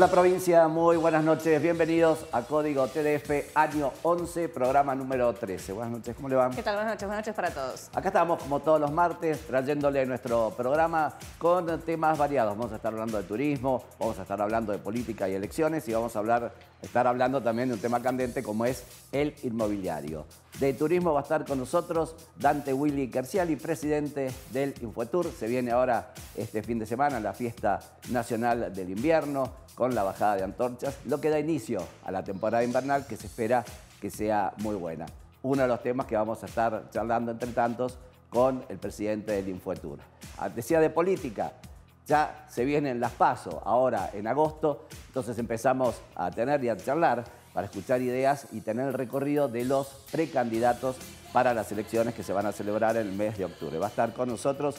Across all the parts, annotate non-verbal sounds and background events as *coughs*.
Hola provincia, muy buenas noches, bienvenidos a Código TDF, año 11, programa número 13. Buenas noches, ¿cómo le va? ¿Qué tal? Buenas noches, buenas noches para todos. Acá estamos como todos los martes trayéndole nuestro programa con temas variados. Vamos a estar hablando de turismo, vamos a estar hablando de política y elecciones y vamos a estar hablando también de un tema candente como es el inmobiliario. De turismo va a estar con nosotros Dante Willy Garciali, presidente del Infotur. Se viene ahora este fin de semana la fiesta nacional del invierno con la bajada de antorchas, lo que da inicio a la temporada invernal que se espera que sea muy buena. Uno de los temas que vamos a estar charlando entre tantos con el presidente del infuetur ah, Decía de política, ya se vienen las PASO, ahora en agosto, entonces empezamos a tener y a charlar para escuchar ideas y tener el recorrido de los precandidatos para las elecciones que se van a celebrar en el mes de octubre. Va a estar con nosotros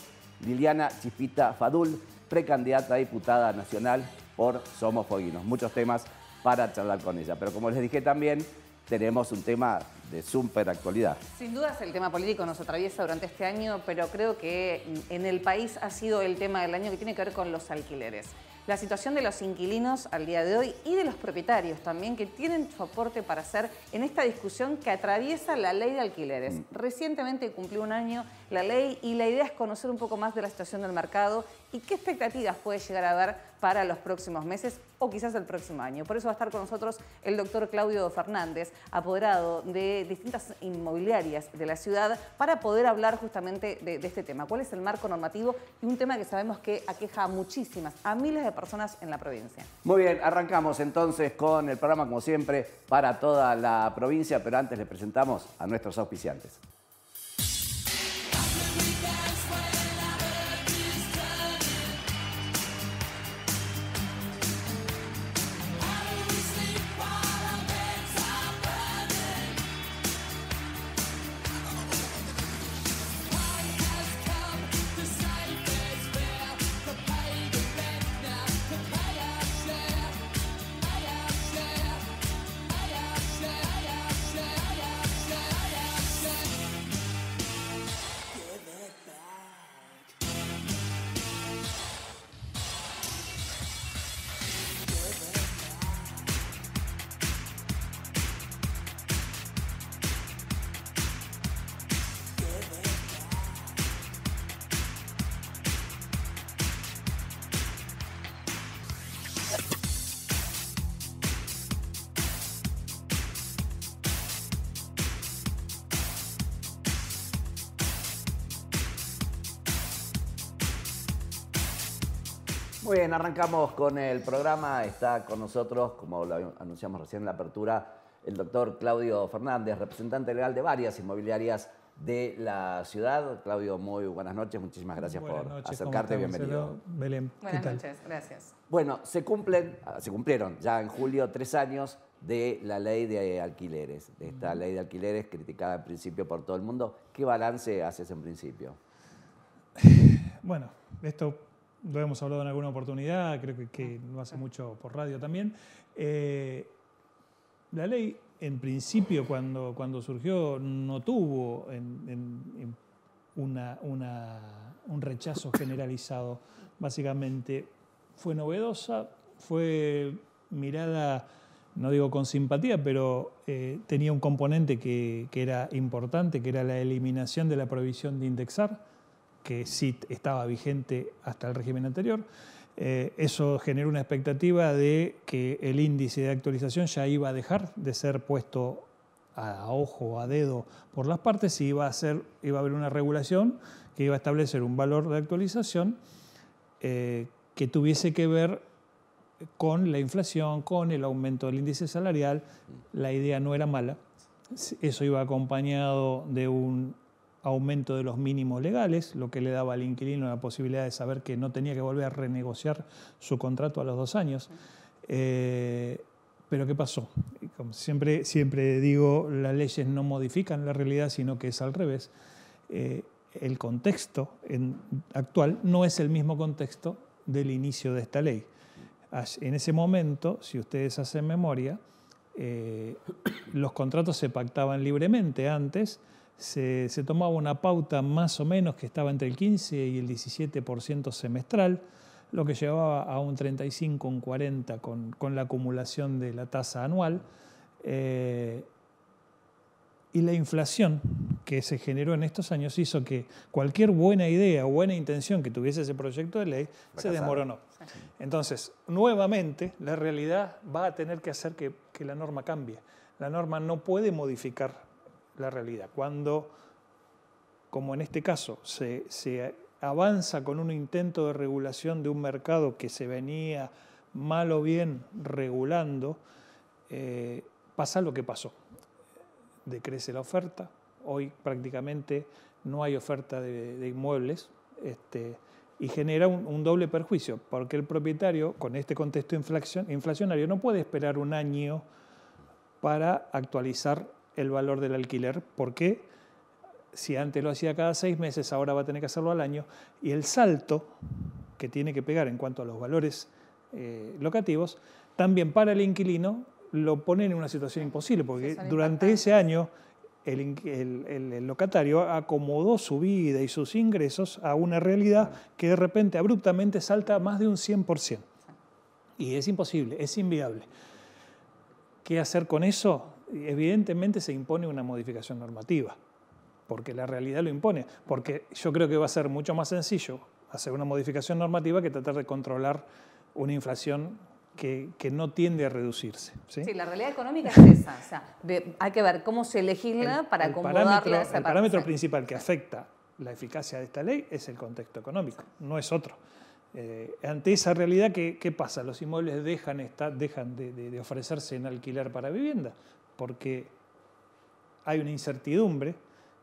Liliana Chispita Fadul, precandidata a diputada nacional por Somos Foguinos, Muchos temas para charlar con ella. Pero como les dije también, tenemos un tema de súper actualidad. Sin dudas el tema político nos atraviesa durante este año, pero creo que en el país ha sido el tema del año que tiene que ver con los alquileres. La situación de los inquilinos al día de hoy y de los propietarios también que tienen su aporte para hacer en esta discusión que atraviesa la ley de alquileres. Mm. Recientemente cumplió un año la ley y la idea es conocer un poco más de la situación del mercado y qué expectativas puede llegar a haber para los próximos meses o quizás el próximo año. Por eso va a estar con nosotros el doctor Claudio Fernández, apoderado de distintas inmobiliarias de la ciudad, para poder hablar justamente de, este tema. ¿Cuál es el marco normativo? Y un tema que sabemos que aqueja a muchísimas, a miles de personas en la provincia. Muy bien, arrancamos entonces con el programa, como siempre, para toda la provincia, pero antes le presentamos a nuestros auspiciantes. Bueno, arrancamos con el programa. Está con nosotros, como lo anunciamos recién en la apertura, el doctor Claudio Fernández, representante legal de varias inmobiliarias de la ciudad. Claudio, muy buenas noches. Muchísimas gracias por acercarte. Bienvenido. Belén. Buenas noches, gracias. Bueno, se cumplen, ah, se cumplieron ya en julio tres años de la ley de alquileres, de esta ley de alquileres criticada al principio por todo el mundo. ¿Qué balance haces en principio? Bueno, esto lo hemos hablado en alguna oportunidad, creo que, no ah, hace mucho por radio también. Eh, la ley, en principio, cuando, surgió, no tuvo un rechazo generalizado. Básicamente, fue novedosa, fue mirada, no digo con simpatía, pero eh, tenía un componente que, que, era importante, que era la eliminación de la prohibición de indexar que SIT estaba vigente hasta el régimen anterior. Eh, eso generó una expectativa de que el índice de actualización ya iba a dejar de ser puesto a ojo, a dedo por las partes y iba a, iba a haber una regulación que iba a establecer un valor de actualización eh, que tuviese que ver con la inflación, con el aumento del índice salarial. La idea no era mala. Eso iba acompañado de un aumento de los mínimos legales, lo que le daba al inquilino la posibilidad de saber que no tenía que volver a renegociar su contrato a los dos años. Eh, pero ¿qué pasó? Como siempre, siempre digo, las leyes no modifican la realidad, sino que es al revés. Eh, el contexto actual no es el mismo contexto del inicio de esta ley. En ese momento, si ustedes hacen memoria, eh, los contratos se pactaban libremente antes, se, tomaba una pauta más o menos que estaba entre el 15 y el 17% semestral, lo que llevaba a un 35, un 40 con, la acumulación de la tasa anual. Eh, y la inflación que se generó en estos años hizo que cualquier buena idea o buena intención que tuviese ese proyecto de ley se desmoronó. Entonces, nuevamente, la realidad va a tener que hacer que, que la norma cambie. La norma no puede modificar la realidad. Cuando, como en este caso, se, avanza con un intento de regulación de un mercado que se venía mal o bien regulando, eh, pasa lo que pasó. Decrece la oferta, hoy prácticamente no hay oferta de, inmuebles este, y genera un, doble perjuicio, porque el propietario, con este contexto inflacionario, no puede esperar un año para actualizar el valor del alquiler. porque Si antes lo hacía cada seis meses, ahora va a tener que hacerlo al año. Y el salto que tiene que pegar en cuanto a los valores eh, locativos, también para el inquilino lo ponen en una situación imposible, porque durante ese año el, el, locatario acomodó su vida y sus ingresos a una realidad que de repente abruptamente salta más de un 100%. Y es imposible, es inviable. ¿Qué hacer con eso? evidentemente se impone una modificación normativa, porque la realidad lo impone, porque yo creo que va a ser mucho más sencillo hacer una modificación normativa que tratar de controlar una inflación que, no tiende a reducirse. ¿sí? la realidad económica es esa. hay que ver cómo se legisla para acomodarla El parámetro principal que afecta la eficacia de esta ley es el contexto económico, no es otro. Eh, ante esa realidad, ¿qué, pasa? Los inmuebles dejan, dejan de, ofrecerse en alquiler para vivienda, porque hay una incertidumbre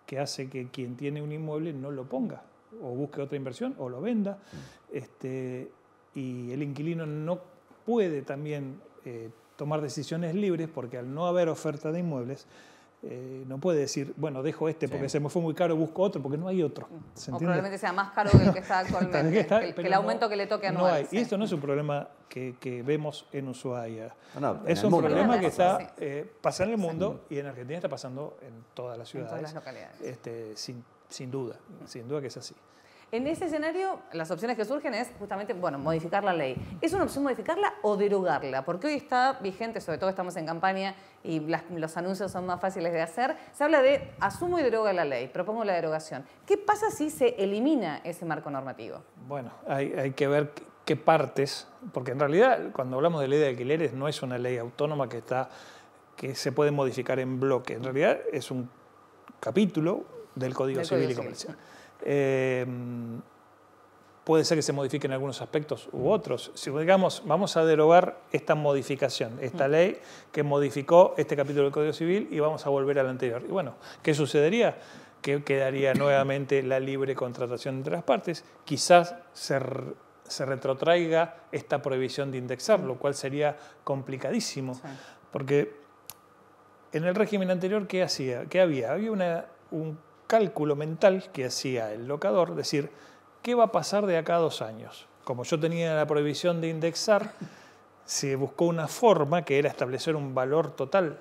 que hace que quien tiene un inmueble no lo ponga, o busque otra inversión, o lo venda, este, y el inquilino no puede también eh, tomar decisiones libres porque al no haber oferta de inmuebles, eh, no puede decir, bueno, dejo este porque se me fue muy caro, busco otro, porque no hay otro. Mm. o probablemente sea más caro que el que está *laughs* actualmente, que el, aumento que le toque No Y esto no es un problema que, vemos en Ushuaia. es un problema que está eh, en el mundo y en Argentina está pasando en todas las ciudades. En todas las localidades. Este, sin duda, sin duda que es así. En ese escenario, las opciones que surgen es justamente, bueno, modificar la ley. ¿Es una opción modificarla o derogarla? Porque hoy está vigente, sobre todo estamos en campaña y los anuncios son más fáciles de hacer. Se habla de asumo y deroga la ley, propongo la derogación. ¿Qué pasa si se elimina ese marco normativo? Bueno, hay, que ver qué partes, porque en realidad cuando hablamos de ley de alquileres no es una ley autónoma que está que se puede modificar en bloque. En realidad es un capítulo del Código, Civil y Comercial. Em, puede ser que se modifiquen algunos aspectos u otros. Si digamos, vamos a derogar esta modificación, esta mm. ley que modificó este capítulo del Código Civil y vamos a volver al anterior. Y bueno, ¿qué sucedería? Que quedaría nuevamente la libre contratación entre las partes. Quizás se, retrotraiga esta prohibición de indexar, lo mm. cual sería complicadísimo. Porque en el régimen anterior, ¿qué hacía? ¿Qué había? Había una, un cálculo mental que hacía el locador, decir, ¿qué va a pasar de acá a dos años? Como yo tenía la prohibición de indexar, se buscó una forma que era establecer un valor total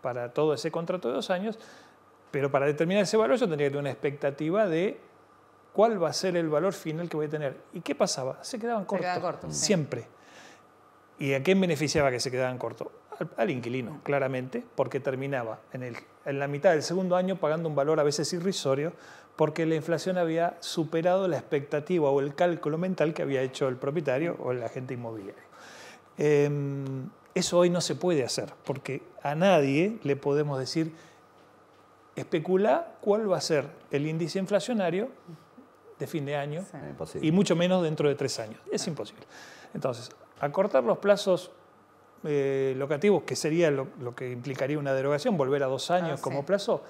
para todo ese contrato de dos años, pero para determinar ese valor yo tenía que tener una expectativa de cuál va a ser el valor final que voy a tener. ¿Y qué pasaba? Se quedaban cortos. siempre. ¿Y a quién beneficiaba que se quedaban cortos? al, inquilino, claramente, porque terminaba en, el, en la mitad del segundo año pagando un valor a veces irrisorio porque la inflación había superado la expectativa o el cálculo mental que había hecho el propietario o el agente inmobiliario. Em, eso hoy no se puede hacer, porque a nadie le podemos decir, especula cuál va a ser el índice inflacionario de fin de año y mucho menos dentro de tres años. Es ah. imposible. Entonces, acortar los plazos eh, locativos, que sería lo, que implicaría una derogación, volver a dos años ah, como plazo,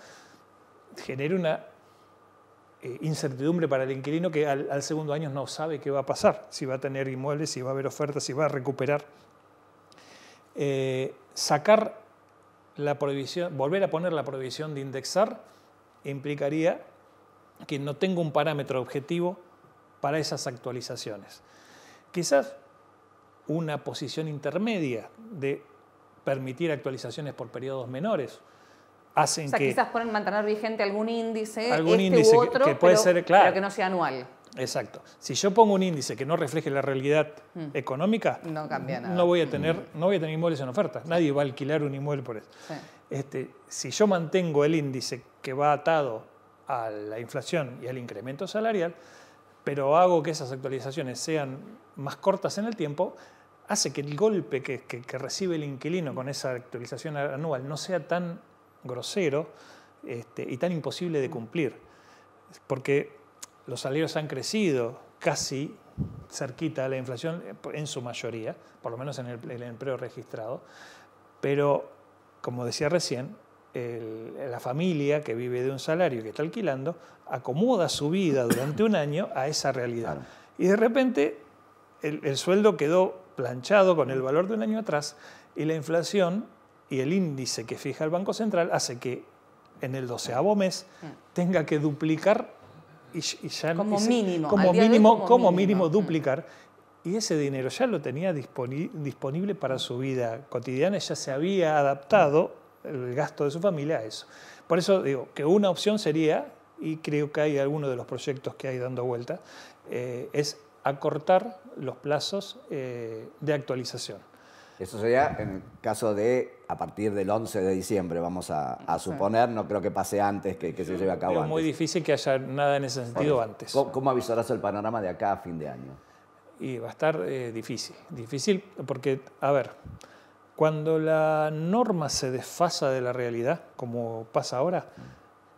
genera una eh, incertidumbre para el inquilino que al, segundo año no sabe qué va a pasar, si va a tener inmuebles, si va a haber ofertas, si va a recuperar. Eh, sacar la prohibición, volver a poner la prohibición de indexar implicaría que no tengo un parámetro objetivo para esas actualizaciones. Quizás una posición intermedia de permitir actualizaciones por periodos menores. Hacen o sea, quizás pueden mantener vigente algún índice, algún este índice que, puede pero, ser, claro, que no sea anual. Exacto. Si yo pongo un índice que no refleje la realidad mm. económica, no, cambia nada. no voy a mm. tener, no voy a tener inmuebles en oferta. Nadie va a alquilar un inmueble por eso. Este, si yo mantengo el índice que va atado a la inflación y al incremento salarial, pero hago que esas actualizaciones sean más cortas en el tiempo, hace que el golpe que, recibe el inquilino con esa actualización anual no sea tan grosero este, y tan imposible de cumplir. Porque los salarios han crecido casi cerquita a la inflación en su mayoría, por lo menos en el, empleo registrado, pero como decía recién, la familia que vive de un salario que está alquilando acomoda su vida durante un año a esa realidad. Y de repente el, sueldo quedó planchado con el valor de un año atrás y la inflación y el índice que fija el Banco Central hace que en el doceavo mes mm. tenga que duplicar y, ya como mínimo como mínimo como, mínimo, mm. duplicar y ese dinero ya lo tenía disponible para su vida cotidiana ya se había adaptado el gasto de su familia a eso por eso digo que una opción sería y creo que hay algunos de los proyectos que hay dando vuelta eh, es acortar los plazos eh, de actualización. Eso sería en el caso de a partir del 11 de diciembre, vamos a, suponer, no creo que pase antes que, se lleve a cabo. Es muy difícil que haya nada en ese sentido antes. ¿Cómo, ¿Cómo, avisarás el panorama de acá a fin de año? Y va a estar eh, difícil, difícil porque, a ver, cuando la norma se desfasa de la realidad, como pasa ahora,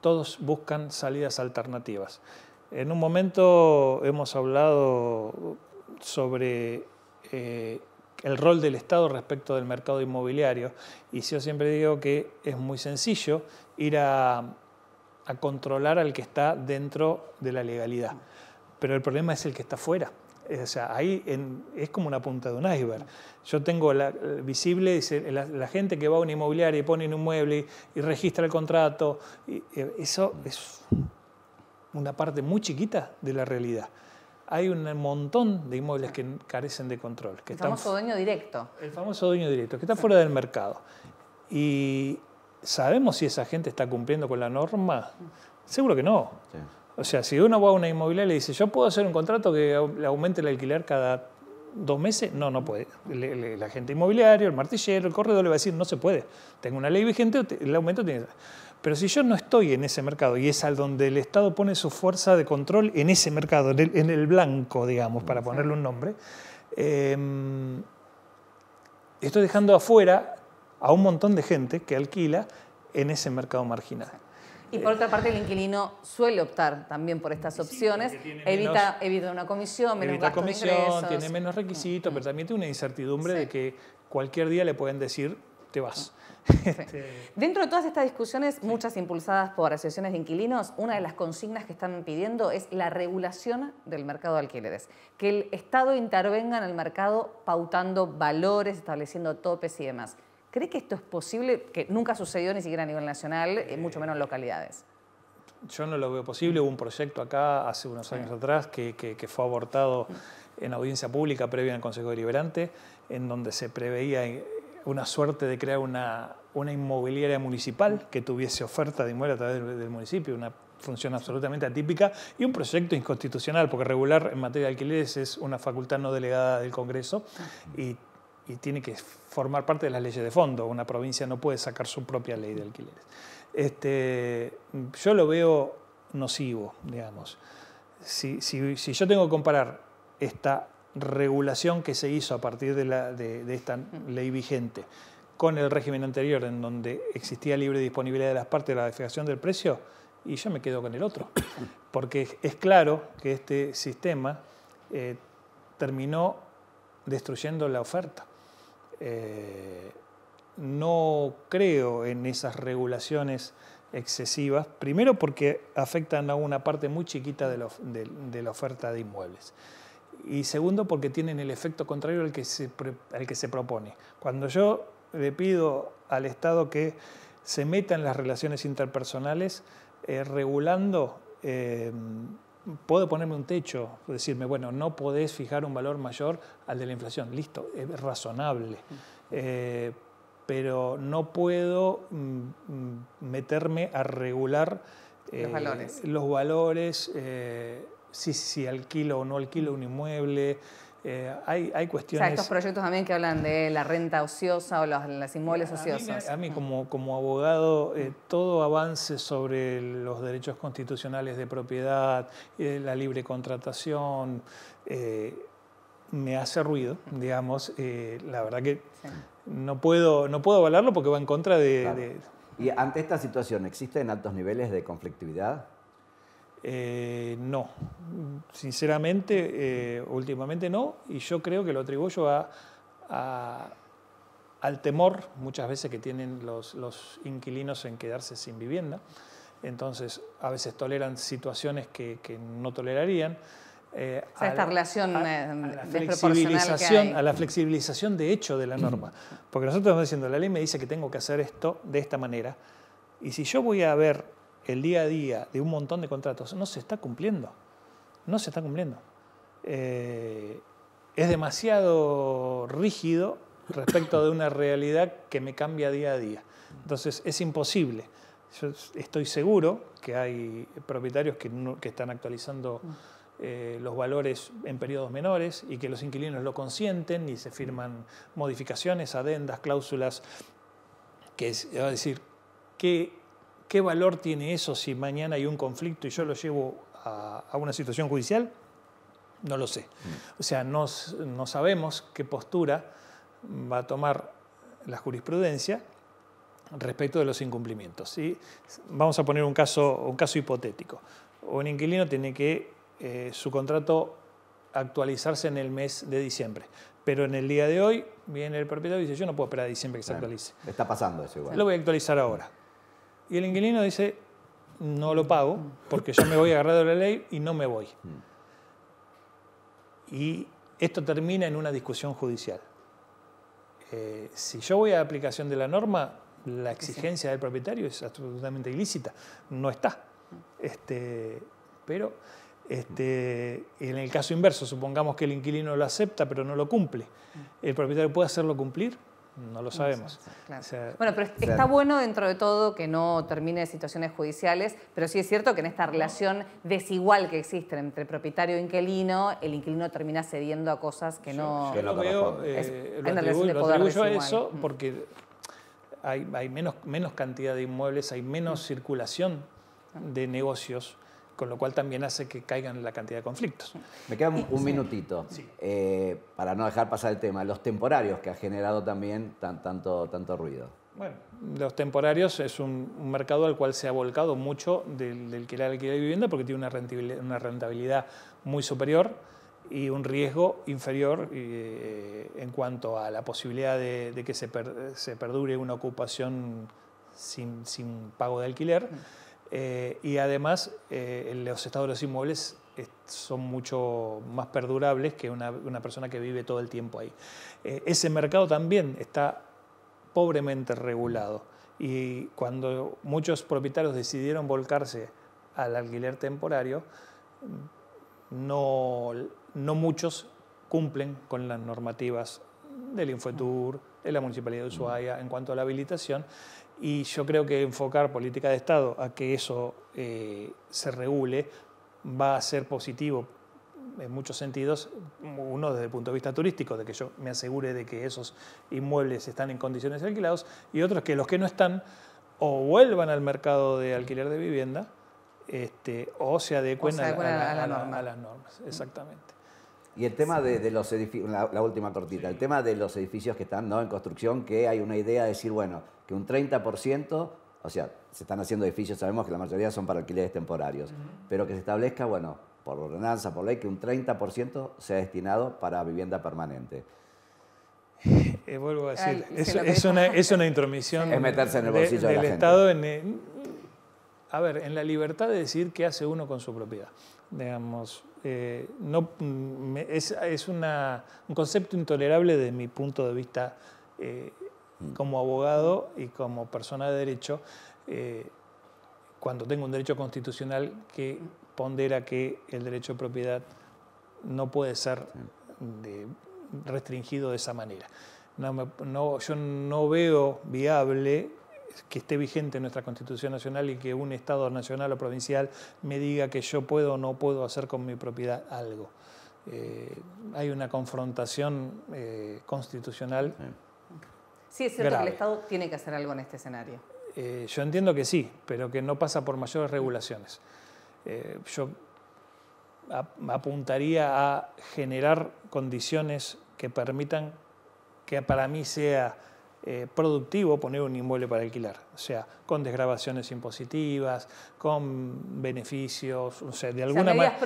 todos buscan salidas alternativas. En un momento hemos hablado sobre eh, el rol del Estado respecto del mercado inmobiliario y yo siempre digo que es muy sencillo ir a, controlar al que está dentro de la legalidad, pero el problema es el que está fuera. O sea, ahí es como una punta de un iceberg. Yo tengo la, eh, visible, la, gente que va a una inmobiliaria y pone un inmueble y, registra el contrato, eh, eso es una parte muy chiquita de la realidad. Hay un montón de inmuebles que carecen de control. Que el famoso dueño directo. El famoso dueño directo, que está fuera del mercado. Y sabemos si esa gente está cumpliendo con la norma. Seguro que no. O sea, si uno va a una inmobiliaria y le dice, yo puedo hacer un contrato que le aumente el alquiler cada dos meses, no, no puede. El, agente inmobiliario, el martillero, el corredor le va a decir, no se puede. Tengo una ley vigente, el aumento tiene... Pero si yo no estoy en ese mercado y es al donde el Estado pone su fuerza de control en ese mercado, en el, blanco, digamos, para ponerle un nombre, em, estoy dejando afuera a un montón de gente que alquila en ese mercado marginal. Y por eh, otra parte, el inquilino suele optar también por estas opciones, evita, una comisión, menos tiene menos requisitos, pero también tiene una incertidumbre de que cualquier día le pueden decir te vas. *laughs* Dentro de todas estas discusiones, muchas impulsadas por asociaciones de inquilinos, una de las consignas que están pidiendo es la regulación del mercado de alquileres. Que el Estado intervenga en el mercado pautando valores, estableciendo topes y demás. ¿Cree que esto es posible? Que nunca sucedió ni siquiera a nivel nacional, eh, eh, mucho menos en localidades yo no lo veo posible. Hubo un proyecto acá hace unos años atrás que, que, fue abortado en audiencia pública previa al Consejo Deliberante, en donde se preveía una suerte de crear una, una inmobiliaria municipal que tuviese oferta de inmuebles a través del, municipio, una función absolutamente atípica y un proyecto inconstitucional, porque regular en materia de alquileres es una facultad no delegada del Congreso y, tiene que formar parte de las leyes de fondo. Una provincia no puede sacar su propia ley de alquileres. Este, yo lo veo nocivo, digamos. Si, si yo tengo que comparar esta regulación que se hizo a partir de, esta ley vigente con el régimen anterior, en donde existía libre disponibilidad de las partes de la fijación del precio, y yo me quedo con el otro. Porque es claro que este sistema eh, terminó destruyendo la oferta. Eh, no creo en esas regulaciones excesivas, primero porque afectan a una parte muy chiquita de la oferta de inmuebles y segundo porque tienen el efecto contrario al que se, que se propone. Cuando yo le pido al Estado que se meta en las relaciones interpersonales, eh, regulando, eh, puedo ponerme un techo, decirme, bueno, no podés fijar un valor mayor al de la inflación, listo, es razonable. Eh, pero no puedo mm, mm, meterme a regular los valores, los valores si, alquilo o no alquilo un inmueble. Eh, hay, cuestiones... O sea, estos proyectos también que hablan de la renta ociosa o los, las inmuebles ociosos. A mí, como, abogado, eh, todo avance sobre los derechos constitucionales de propiedad, eh, la libre contratación, me hace ruido, digamos. la verdad que no, puedo, avalarlo porque va en contra de... Y ante esta situación, ¿existen altos niveles de conflictividad? Eh, no, sinceramente, eh, últimamente no, y yo creo que lo atribuyo a, al temor muchas veces que tienen los, los, inquilinos en quedarse sin vivienda. Entonces, a veces toleran situaciones que, no tolerarían. Eh, o sea, a esta relación a, a la flexibilización, a la flexibilización de hecho de la norma. Porque nosotros estamos diciendo, la ley me dice que tengo que hacer esto de esta manera, y si yo voy a ver el día a día de un montón de contratos no se está cumpliendo. No se está cumpliendo. Eh, es demasiado rígido respecto de una realidad que me cambia día a día. Entonces es imposible. Yo estoy seguro que hay propietarios que, están actualizando mm. eh, los valores en periodos menores y que los inquilinos lo consienten y se firman modificaciones, adendas, cláusulas, que es, decir, que ¿Qué valor tiene eso si mañana hay un conflicto y yo lo llevo a, una situación judicial? No lo sé. O sea, no, sabemos qué postura va a tomar la jurisprudencia respecto de los incumplimientos. Vamos a poner un caso, un caso hipotético. Un inquilino tiene que eh, su contrato actualizarse en el mes de diciembre. Pero en el día de hoy viene el propietario y dice, yo no puedo esperar a diciembre que se actualice. Está pasando eso igual. Lo voy a actualizar ahora. Y el inquilino dice, no lo pago porque yo me voy agarrado de la ley y no me voy. Y esto termina en una discusión judicial. Eh, si yo voy a aplicación de la norma, la exigencia del propietario es absolutamente ilícita, no está. Este, pero este, en el caso inverso, supongamos que el inquilino lo acepta pero no lo cumple, ¿el propietario puede hacerlo cumplir? No lo sabemos. bueno, pero está bueno dentro de todo que no termine situaciones judiciales, pero sí es cierto que en esta relación desigual que existe entre propietario e inquilino, el inquilino termina cediendo a cosas que no... lo veo, eh, lo, atribuyo, a eso mm. porque hay, menos, menos cantidad de inmuebles, hay menos mm. circulación de negocios con lo cual también hace que caigan la cantidad de conflictos. Me queda un, minutito eh, para no dejar pasar el tema, los temporarios que ha generado también tanto, ruido. Bueno, los temporarios es un, mercado al cual se ha volcado mucho del, alquiler de vivienda porque tiene una rentabilidad, muy superior y un riesgo inferior eh, en cuanto a la posibilidad de, que se, perdure una ocupación sin, pago de alquiler. Mm. Eh, y además, eh, los estados de los inmuebles eh, son mucho más perdurables que una, persona que vive todo el tiempo ahí. ese mercado también está pobremente regulado. Y cuando muchos propietarios decidieron volcarse al alquiler temporario, no, no muchos cumplen con las normativas del Infotur, de la Municipalidad de Ushuaia en cuanto a la habilitación y yo creo que enfocar política de Estado a que eso eh, se regule va a ser positivo en muchos sentidos, uno desde el punto de vista turístico, de que yo me asegure de que esos inmuebles están en condiciones de alquilados, y otros que los que no están o vuelvan al mercado de alquiler de vivienda este, o se adecuen, a las normas. Exactamente. Y el tema de, los edificios, la, última cortita, el tema de los edificios que están ¿no? en construcción, que hay una idea de decir, bueno, que un 30%, o sea, se están haciendo edificios, sabemos que la mayoría son para alquileres temporarios, pero que se establezca, bueno, por ordenanza, por ley, que un 30% sea destinado para vivienda permanente. Eh, vuelvo a decir, es, una, intromisión es meterse en el bolsillo del Estado en a ver, en la libertad de decir qué hace uno con su propiedad. Digamos, eh, no, mm, es, un concepto intolerable desde mi punto de vista eh, como abogado y como persona de derecho, eh, cuando tengo un derecho constitucional que pondera que el derecho de propiedad no puede ser restringido de esa manera. yo no veo viable que esté vigente nuestra Constitución Nacional y que un Estado nacional o provincial me diga que yo puedo o no puedo hacer con mi propiedad algo. Eh, hay una confrontación eh, constitucional. Sí, es cierto que el Estado tiene que hacer algo en este escenario. Eh, yo entiendo que sí, pero que no pasa por mayores regulaciones. yo apuntaría a generar condiciones que permitan que para mí sea eh, productivo poner un inmueble para alquilar, o sea, con desgrabaciones impositivas, con beneficios, o sea, de alguna manera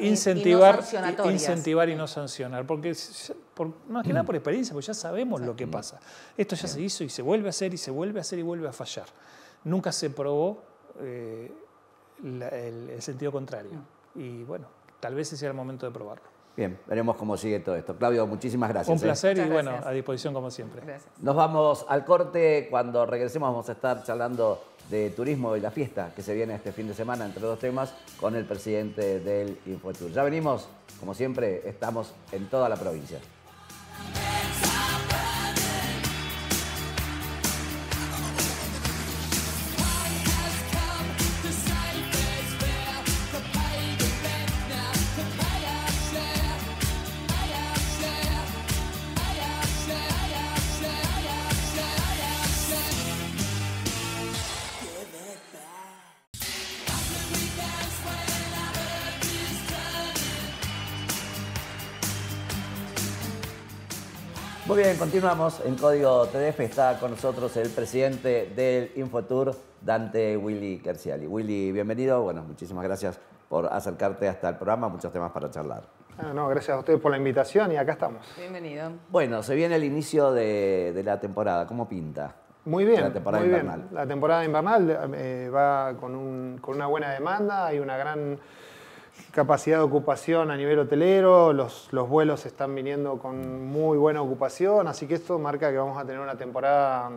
incentivar, y no incentivar y no sancionar, porque por, más que nada por mm. experiencia, pues ya sabemos lo que mm. pasa. Esto ya se hizo y se vuelve a hacer y se vuelve a hacer y vuelve a fallar. Nunca se probó eh, el, sentido contrario. Mm. Y bueno, tal vez ese sea el momento de probarlo. Bien, veremos cómo sigue todo esto. Claudio, muchísimas gracias. Un ¿eh? placer y bueno, a disposición como siempre. Gracias. Nos vamos al corte. Cuando regresemos vamos a estar charlando de turismo y la fiesta que se viene este fin de semana, entre dos temas, con el presidente del Infotur. Ya venimos, como siempre, estamos en toda la provincia. continuamos en Código TDF. Está con nosotros el presidente del Infotour, Dante Willy Y Willy, bienvenido. Bueno, muchísimas gracias por acercarte hasta el programa. Muchos temas para charlar. Ah, no, gracias a ustedes por la invitación y acá estamos. Bienvenido. Bueno, se viene el inicio de, la temporada. ¿Cómo pinta? Muy bien. La temporada muy invernal. La temporada invernal eh, va con, con una buena demanda, hay una gran capacidad de ocupación a nivel hotelero, los, los, vuelos están viniendo con muy buena ocupación, así que esto marca que vamos a tener una temporada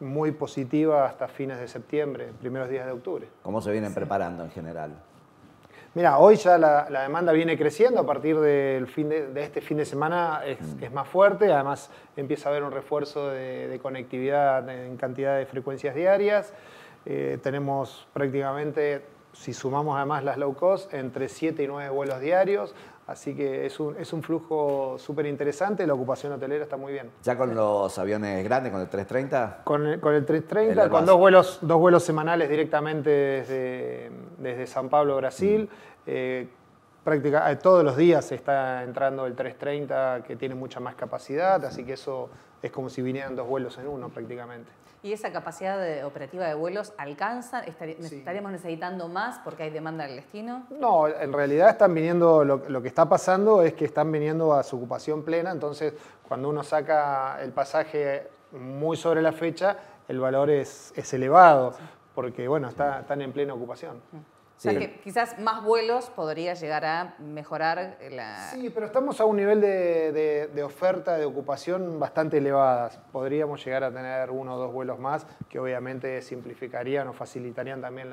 muy positiva hasta fines de septiembre, primeros días de octubre. ¿Cómo se vienen preparando en general? Mira, hoy ya la, demanda viene creciendo a partir del fin de, este fin de semana mm. es, más fuerte, además empieza a haber un refuerzo de, conectividad en cantidad de frecuencias diarias. Eh, tenemos prácticamente si sumamos además las low cost, entre 7 y 9 vuelos diarios. Así que es un, flujo súper interesante, la ocupación hotelera está muy bien. ¿Ya con los aviones grandes, con el 330? Con el, con el 330, con dos vuelos, dos vuelos semanales directamente desde, desde San Pablo, Brasil. Mm. Eh, eh, todos los días está entrando el 330 que tiene mucha más capacidad, así que eso es como si vinieran dos vuelos en uno prácticamente y esa capacidad operativa de vuelos alcanza? ¿Estaríamos necesitando más porque hay demanda del destino? No, en realidad están viniendo, lo, que está pasando es que están viniendo a su ocupación plena, entonces cuando uno saca el pasaje muy sobre la fecha, el valor es, elevado, porque bueno, está, están en plena ocupación. Mm. O sea, que quizás más vuelos podría llegar a mejorar eh, la... Sí, pero estamos a un nivel de, oferta, de ocupación bastante elevadas. Podríamos llegar a tener uno o dos vuelos más que obviamente simplificarían o facilitarían también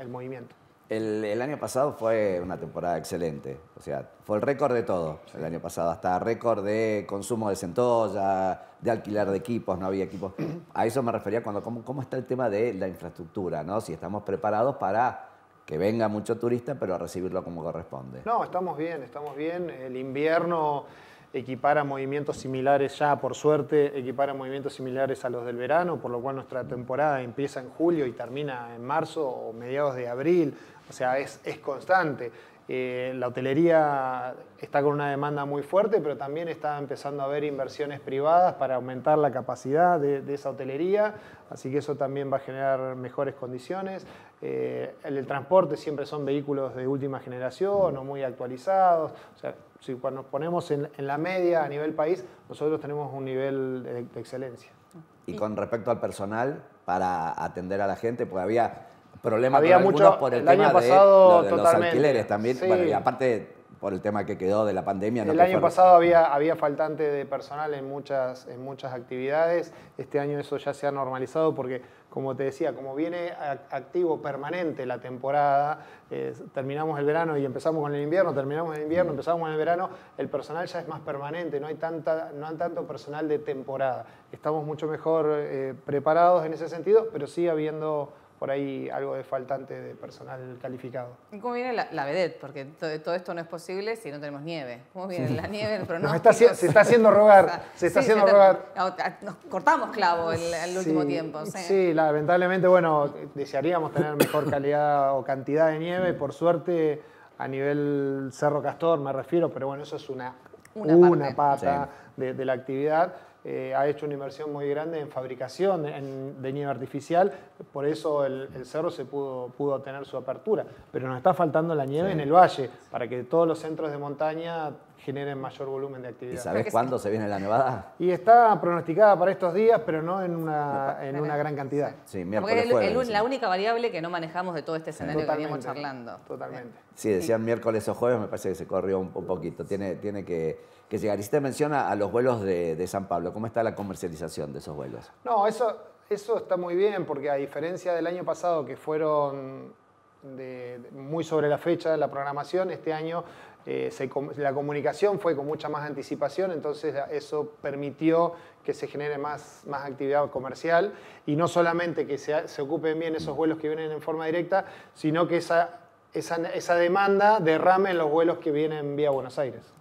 el movimiento. El, año pasado fue una temporada excelente, o sea, fue el récord de todo el año pasado, hasta récord de consumo de centolla, de alquilar de equipos, no había equipos. *clears throat* A eso me refería cuando, cómo, cómo está el tema de la infraestructura, ¿no? Si estamos preparados para que venga mucho turista, pero a recibirlo como corresponde. No, estamos bien, estamos bien. El invierno equipara movimientos similares ya, por suerte, equipara movimientos similares a los del verano, por lo cual nuestra temporada empieza en julio y termina en marzo o mediados de abril, o sea, es, es constante. Eh, la hotelería está con una demanda muy fuerte, pero también está empezando a haber inversiones privadas para aumentar la capacidad de, esa hotelería, así que eso también va a generar mejores condiciones. Eh, el, transporte siempre son vehículos de última generación o muy actualizados. O sea, si cuando nos ponemos en, la media a nivel país, nosotros tenemos un nivel de, excelencia. Y con respecto al personal, para atender a la gente, pues había había muchos por el, año pasado, de, los alquileres también. y aparte por el tema que quedó de la pandemia. El año pasado había, había faltante de personal en muchas, en muchas actividades. Este año eso ya se ha normalizado porque, como te decía, como viene activo permanente la temporada, eh, terminamos el verano y empezamos con el invierno, terminamos el invierno, mm. empezamos con el verano, el personal ya es más permanente, no hay, tanta, no hay tanto personal de temporada. Estamos mucho mejor eh, preparados en ese sentido, pero sigue habiendo por ahí algo de faltante de personal calificado. ¿Y cómo viene la, la vedette? Porque todo, esto no es posible si no tenemos nieve. ¿Cómo viene la nieve? El pronóstico? se está haciendo rogar. *laughs* se está haciendo rogar. Nos cortamos clavo el, último tiempo. Sí. lamentablemente, bueno, desearíamos tener mejor calidad o cantidad de nieve. Por suerte, a nivel Cerro Castor me refiero, pero bueno, eso es una, una, pata de, de la actividad. Eh, ha hecho una inversión muy grande en fabricación de nieve artificial, por eso el, cerro se pudo, pudo, tener su apertura. Pero nos está faltando la nieve en el valle, para que todos los centros de montaña generen mayor volumen de actividad. ¿Y sabes cuándo se viene la nevada? Y está pronosticada para estos días, pero no en una, en una gran cantidad. Sí, miércoles es jueves, la única variable que no manejamos de todo este escenario que habíamos charlando. Totalmente. Sí, decían miércoles o jueves, me parece que se corrió un, poquito. Tiene, tiene que, llegar. Y usted menciona a los vuelos de, San Pablo. ¿Cómo está la comercialización de esos vuelos? No, eso, eso está muy bien, porque a diferencia del año pasado, que fueron muy sobre la fecha de la programación, este año eh, la comunicación fue con mucha más anticipación, entonces eso permitió que se genere más, más actividad comercial y no solamente que se, ocupen bien esos vuelos que vienen en forma directa, sino que esa, esa, esa demanda derrame en los vuelos que vienen vía Buenos Aires.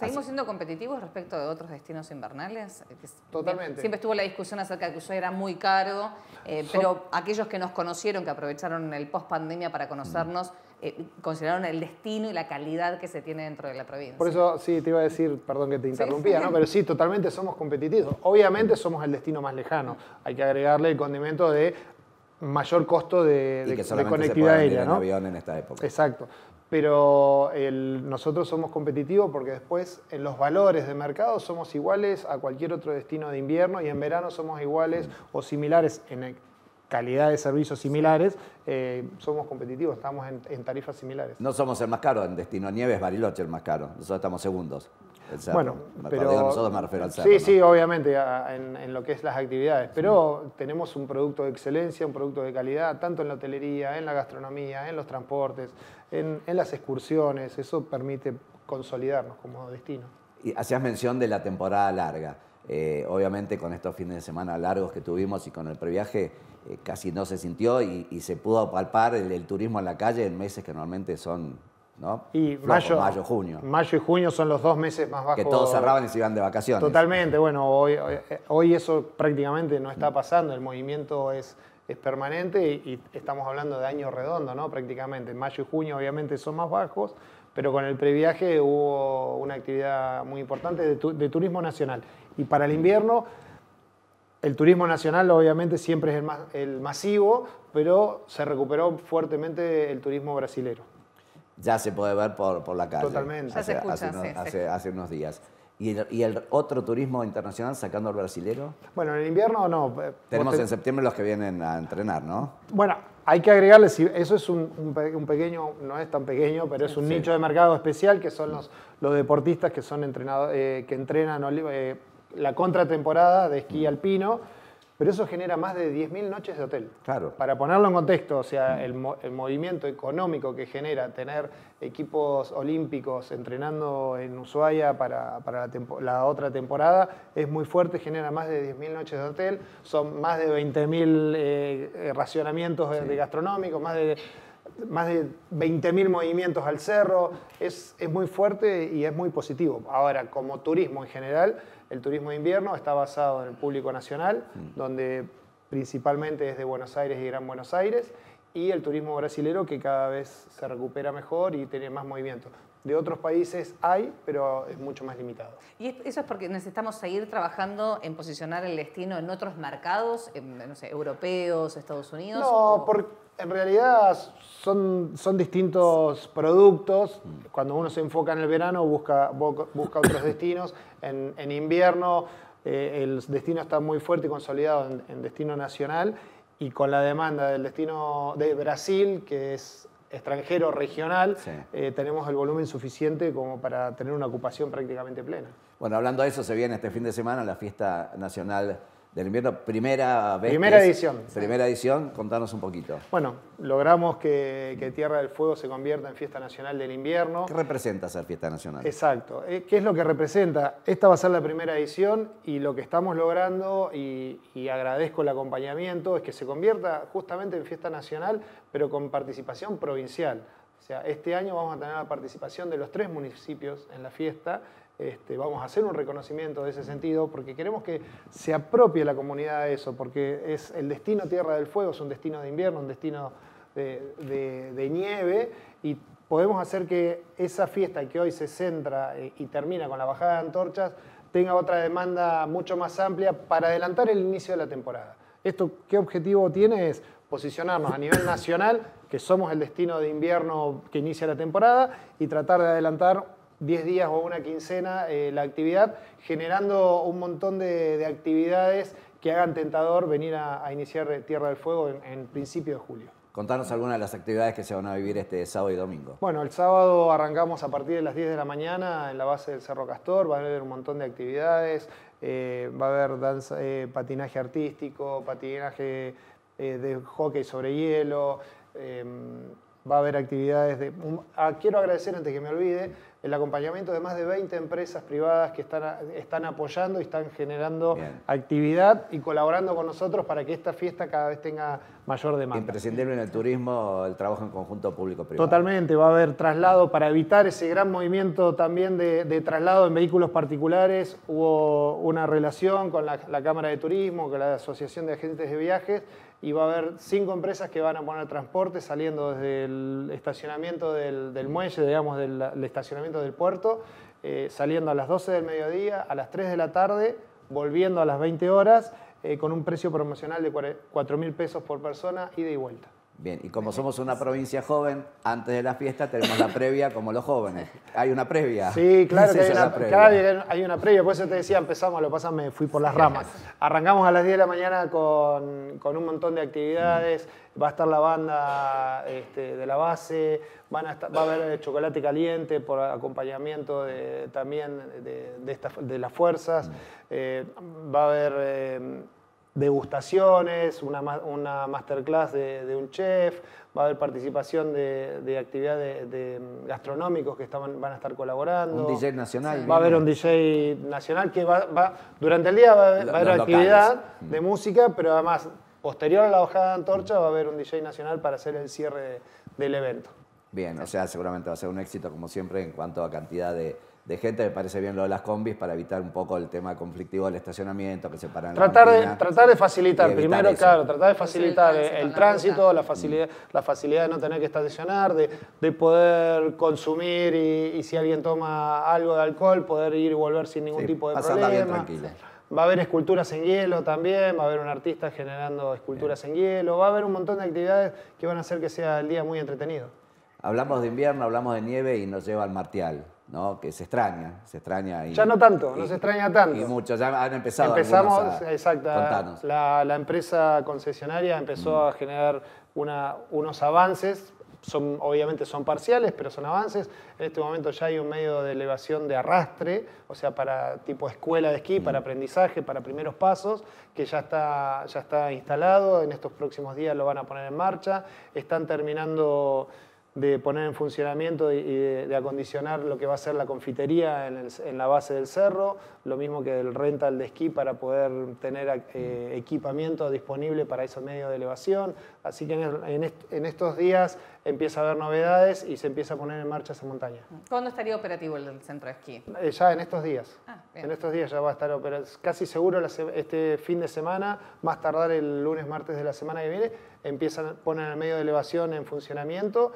¿Seguimos siendo competitivos respecto de otros destinos invernales? Eh, totalmente. Siempre estuvo la discusión acerca de que Ushuaia era muy caro, eh, pero aquellos que nos conocieron, que aprovecharon el post-pandemia para conocernos, eh, consideraron el destino y la calidad que se tiene dentro de la provincia. Por eso, sí, te iba a decir, perdón que te interrumpía, ¿no? pero sí, totalmente somos competitivos. Obviamente somos el destino más lejano. Hay que agregarle el condimento de mayor costo de, de, conectividad aérea. ¿no? En avión en esta época. Exacto pero nosotros somos competitivos porque después en los valores de mercado somos iguales a cualquier otro destino de invierno y en verano somos iguales o similares en calidad de servicios similares, eh, somos competitivos, estamos en, tarifas similares. No somos el más caro, en Destino Nieves Bariloche el más caro, nosotros estamos segundos bueno, pero, nosotros me refiero al Sí, sí, obviamente, en, lo que es las actividades. Pero tenemos un producto de excelencia, un producto de calidad, tanto en la hotelería, en la gastronomía, en los transportes, en, las excursiones. Eso permite consolidarnos como destino. Y hacías mención de la temporada larga. Eh, obviamente con estos fines de semana largos que tuvimos y con el previaje eh, casi no se sintió y, se pudo palpar el, turismo en la calle en meses que normalmente son y mayo, mayo, junio. Mayo y junio son los dos meses más bajos. Que todos cerraban y se iban de vacaciones. Totalmente, *laughs* bueno, hoy, hoy eso prácticamente no está pasando, el movimiento es, permanente y, estamos hablando de año redondo, ¿no? Prácticamente. Mayo y junio obviamente son más bajos, pero con el previaje hubo una actividad muy importante de, turismo nacional. Y para el invierno, el turismo nacional obviamente siempre es el, más, el masivo, pero se recuperó fuertemente el turismo brasilero ya se puede ver por, por la calle. Totalmente. Hace, unos, días. ¿Y el, otro turismo internacional sacando al brasilero? Bueno, en el invierno no. Eh, Tenemos en septiembre los que vienen a entrenar, ¿no? Bueno, hay que agregarle, eso es un, un, pequeño, no es tan pequeño, pero es un nicho de mercado especial que son los, los deportistas que son entrenado eh, que entrenan eh, la contratemporada de esquí mm. alpino pero eso genera más de 10.000 noches de hotel. Claro. Para ponerlo en contexto, o sea, el, movimiento económico que genera tener equipos olímpicos entrenando en Ushuaia para, la, otra temporada es muy fuerte, genera más de 10.000 noches de hotel, son más de 20.000 eh, eh, racionamientos de gastronómicos, más de más de 20.000 movimientos al cerro, es, es muy fuerte y es muy positivo. Ahora, como turismo en general, el turismo de invierno está basado en el público nacional, mm. donde principalmente es de Buenos Aires y Gran Buenos Aires, y el turismo brasilero que cada vez se recupera mejor y tiene más movimiento. De otros países hay, pero es mucho más limitado. ¿Y eso es porque necesitamos seguir trabajando en posicionar el destino en otros mercados, no sé, europeos, Estados Unidos? No, porque en realidad son, son distintos productos. Cuando uno se enfoca en el verano, busca, busca otros destinos. En, invierno, eh, el destino está muy fuerte y consolidado en, destino nacional. Y con la demanda del destino de Brasil, que es extranjero regional, eh, tenemos el volumen suficiente como para tener una ocupación prácticamente plena. Bueno, hablando de eso, se viene este fin de semana la fiesta nacional del invierno, primera vez. Primera edición. Primera edición, contanos un poquito. Bueno, logramos que, que, Tierra del Fuego se convierta en fiesta nacional del invierno. ¿Qué representa ser fiesta nacional? Exacto. Eh, ¿Qué es lo que representa? Esta va a ser la primera edición y lo que estamos logrando, y, y agradezco el acompañamiento, es que se convierta justamente en fiesta nacional, pero con participación provincial. O sea, este año vamos a tener la participación de los tres municipios en la fiesta este, vamos a hacer un reconocimiento de ese sentido porque queremos que se apropie la comunidad de eso, porque es el destino Tierra del Fuego, es un destino de invierno, un destino de, nieve y podemos hacer que esa fiesta que hoy se centra eh, y termina con la bajada de antorchas tenga otra demanda mucho más amplia para adelantar el inicio de la temporada. ¿Esto qué objetivo tiene? Es posicionarnos a nivel nacional, que somos el destino de invierno que inicia la temporada, y tratar de adelantar 10 días o una quincena eh, la actividad, generando un montón de, actividades que hagan tentador venir a, iniciar Tierra del Fuego en, principio de julio. Contanos algunas de las actividades que se van a vivir este sábado y domingo. Bueno, el sábado arrancamos a partir de las 10 de la mañana en la base del Cerro Castor, va a haber un montón de actividades, eh, va a haber danza, eh, patinaje artístico, patinaje de hockey sobre hielo, em, va a haber actividades de... Ah, quiero agradecer antes que me olvide el acompañamiento de más de 20 empresas privadas que están, están apoyando y están generando actividad y colaborando con nosotros para que esta fiesta cada vez tenga mayor demanda. Imprescindible en el turismo el trabajo en conjunto público-privado. Totalmente, va a haber traslado para evitar ese gran movimiento también de, traslado en vehículos particulares. Hubo una relación con la, Cámara de Turismo, con la Asociación de Agentes de Viajes y va a haber cinco empresas que van a poner transporte saliendo desde el estacionamiento del, muelle, digamos, del estacionamiento del puerto, eh, saliendo a las 12 del mediodía, a las 3 de la tarde, volviendo a las 20 horas eh, con un precio promocional de 4.000 mil pesos por persona, ida y vuelta. Bien, y como somos una provincia joven, antes de la fiesta tenemos la previa como los jóvenes. Hay una previa. Sí, claro que hay una, previa. hay una previa. Por eso te decía, empezamos, lo pasamos, me fui por las ramas. Arrancamos a las 10 de la mañana con, un montón de actividades. Va a estar la banda este, de la base, van a va a haber eh, chocolate caliente por acompañamiento también de, de, las fuerzas. Mm. Eh, va a haber... Eh, degustaciones, una, una masterclass de, un chef, va a haber participación de, de actividades de, mm, gastronómicos que estaban, van a estar colaborando. Un DJ nacional. Va a haber un DJ nacional que va, durante el día va, a haber actividad mm. de música, pero además, posterior a la hojada de antorcha, va a haber un DJ nacional para hacer el cierre del evento. Bien, o sea, seguramente va a ser un éxito como siempre en cuanto a cantidad de de gente, me parece bien lo de las combis para evitar un poco el tema conflictivo del estacionamiento que se paran. Tratar, de, tratar de facilitar, primero, claro, tratar de facilitar el, tránsito, la facilidad, la facilidad de no tener que estacionar, de, poder consumir y, si alguien toma algo de alcohol, poder ir y volver sin ningún tipo de problema. Bien Va a haber esculturas en hielo también, va a haber un artista generando esculturas en hielo, va a haber un montón de actividades que van a hacer que sea el día muy entretenido. Hablamos de invierno, hablamos de nieve y nos lleva al martial. ¿no? que se extraña, se extraña. Y, ya no tanto, no se extraña tanto. Y mucho, ya han empezado. Empezamos, exacta, la, la, empresa concesionaria empezó mm. a generar una, unos avances, son, obviamente son parciales, pero son avances. En este momento ya hay un medio de elevación de arrastre, o sea, para tipo escuela de esquí, mm. para aprendizaje, para primeros pasos, que ya está, ya está instalado, en estos próximos días lo van a poner en marcha. Están terminando de poner en funcionamiento y de, acondicionar lo que va a ser la confitería en, la base del cerro, lo mismo que el rental de esquí para poder tener eh, equipamiento disponible para esos medios de elevación. Así que en, estos días empieza a haber novedades y se empieza a poner en marcha esa montaña. ¿Cuándo estaría operativo el centro de esquí? Eh, ya en estos días. Ah, en estos días ya va a estar operativo. Casi seguro este fin de semana, más tardar el lunes, martes de la semana que viene, empiezan, poner el medio de elevación en funcionamiento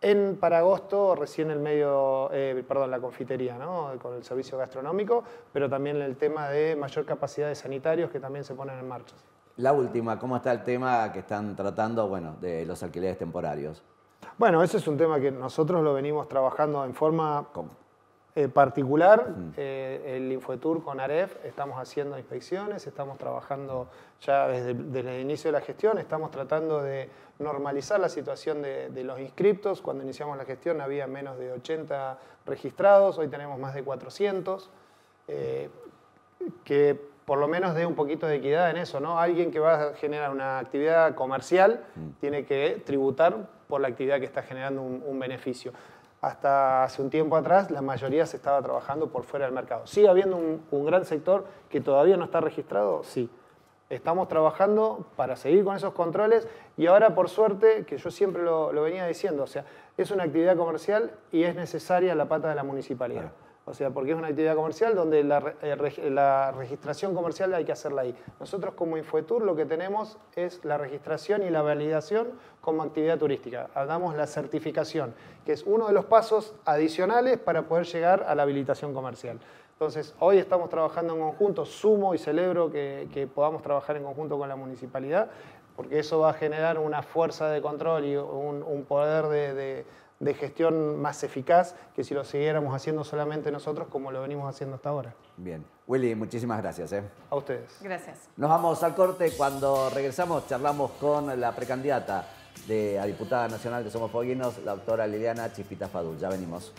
en, para agosto recién el medio, eh, perdón, la confitería, ¿no? con el servicio gastronómico, pero también el tema de mayor capacidad de sanitarios que también se ponen en marcha. La última, ¿cómo está el tema que están tratando, bueno, de los alquileres temporarios? Bueno, ese es un tema que nosotros lo venimos trabajando en forma... Eh, particular, eh, el Infotur con AREF, estamos haciendo inspecciones, estamos trabajando ya desde, el inicio de la gestión, estamos tratando de normalizar la situación de, los inscriptos. Cuando iniciamos la gestión había menos de 80 registrados, hoy tenemos más de 400. Eh, que por lo menos dé un poquito de equidad en eso, ¿no? Alguien que va a generar una actividad comercial mm. tiene que tributar por la actividad que está generando un beneficio hasta hace un tiempo atrás, la mayoría se estaba trabajando por fuera del mercado. ¿Sigue habiendo un, gran sector que todavía no está registrado? Sí. Estamos trabajando para seguir con esos controles y ahora, por suerte, que yo siempre lo, venía diciendo, o sea, es una actividad comercial y es necesaria la pata de la municipalidad. O sea, porque es una actividad comercial donde eh, la, registración comercial hay que hacerla ahí. Nosotros como Infotur lo que tenemos es la registración y la validación como actividad turística. Hagamos la certificación, que es uno de los pasos adicionales para poder llegar a la habilitación comercial. Entonces, hoy estamos trabajando en conjunto, sumo y celebro que, podamos trabajar en conjunto con la municipalidad, porque eso va a generar una fuerza de control y un, poder de de gestión más eficaz que si lo siguiéramos haciendo solamente nosotros como lo venimos haciendo hasta ahora. Bien. Willy, muchísimas gracias. ¿eh? A ustedes. Gracias. Nos vamos al corte. Cuando regresamos charlamos con la precandidata de, a diputada nacional que somos foguinos, la doctora Liliana Chispita Fadul. Ya venimos.